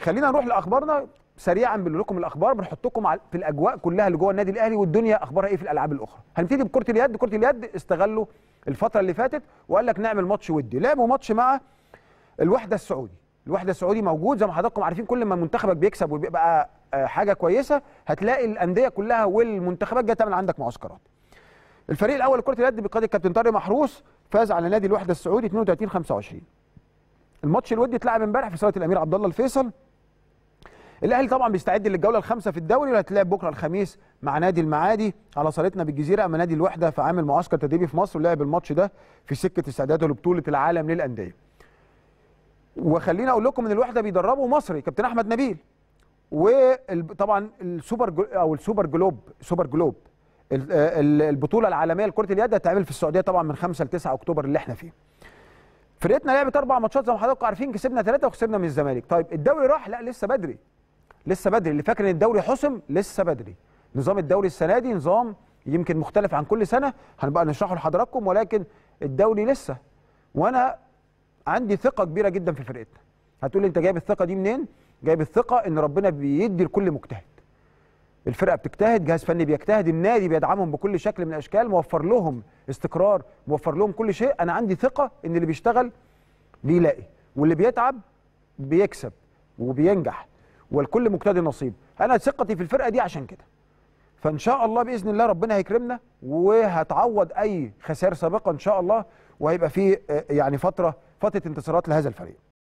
خلينا نروح لاخبارنا سريعا بنقول لكم الاخبار بنحطكم في الاجواء كلها اللي جوه النادي الاهلي والدنيا اخبارها ايه في الالعاب الاخرى هنبتدي بكره اليد كره اليد استغلوا الفتره اللي فاتت وقال لك نعمل ماتش ودي لعبوا ماتش مع الوحده السعودي الوحده السعودي موجود زي ما حضراتكم عارفين كل ما منتخبك بيكسب وبيبقى آه، حاجه كويسه هتلاقي الانديه كلها والمنتخبات جايه تعمل عندك معسكرات الفريق الاول لكره اليد بقياده الكابتن طارق محروس فاز على نادي الوحده السعودي 32 25 الماتش الودي اتلعب امبارح في صاله الامير عبد الله الفيصل الاهلي طبعا بيستعد للجوله الخامسه في الدوري هتلعب بكره الخميس مع نادي المعادي على صالتنا بالجزيره اما نادي الوحده فعامل معسكر تدريبي في مصر ولعب الماتش ده في سكه استعداده لبطوله العالم للانديه. وخليني اقول لكم ان الوحده بيدربوا مصري كابتن احمد نبيل وطبعا السوبر او السوبر جلوب سوبر جلوب آه، البطوله العالميه لكره اليد هتتعمل في السعوديه طبعا من 5 ل 9 اكتوبر اللي احنا فيه. فرقتنا لعبت اربع ماتشات زي ما حضراتكم عارفين كسبنا ثلاثه وخسرنا من الزمالك، طيب الدوري راح؟ لا لسه بدري، لسه بدري اللي فاكر ان الدوري حسم لسه بدري نظام الدوري السنه دي نظام يمكن مختلف عن كل سنه هنبقى نشرحه لحضراتكم ولكن الدوري لسه وانا عندي ثقه كبيره جدا في فرقتنا هتقول انت جايب الثقه دي منين جايب الثقه ان ربنا بيدي لكل مجتهد الفرقه بتجتهد جهاز فني بيجتهد النادي بيدعمهم بكل شكل من الاشكال موفر لهم استقرار موفر لهم كل شيء انا عندي ثقه ان اللي بيشتغل بيلاقي واللي بيتعب بيكسب وبينجح والكل مجتهد نصيب انا ثقتي في الفرقه دي عشان كده فان شاء الله باذن الله ربنا هيكرمنا وهتعوض اي خسائر سابقه ان شاء الله وهيبقى في آه، يعني فتره فتره انتصارات لهذا الفريق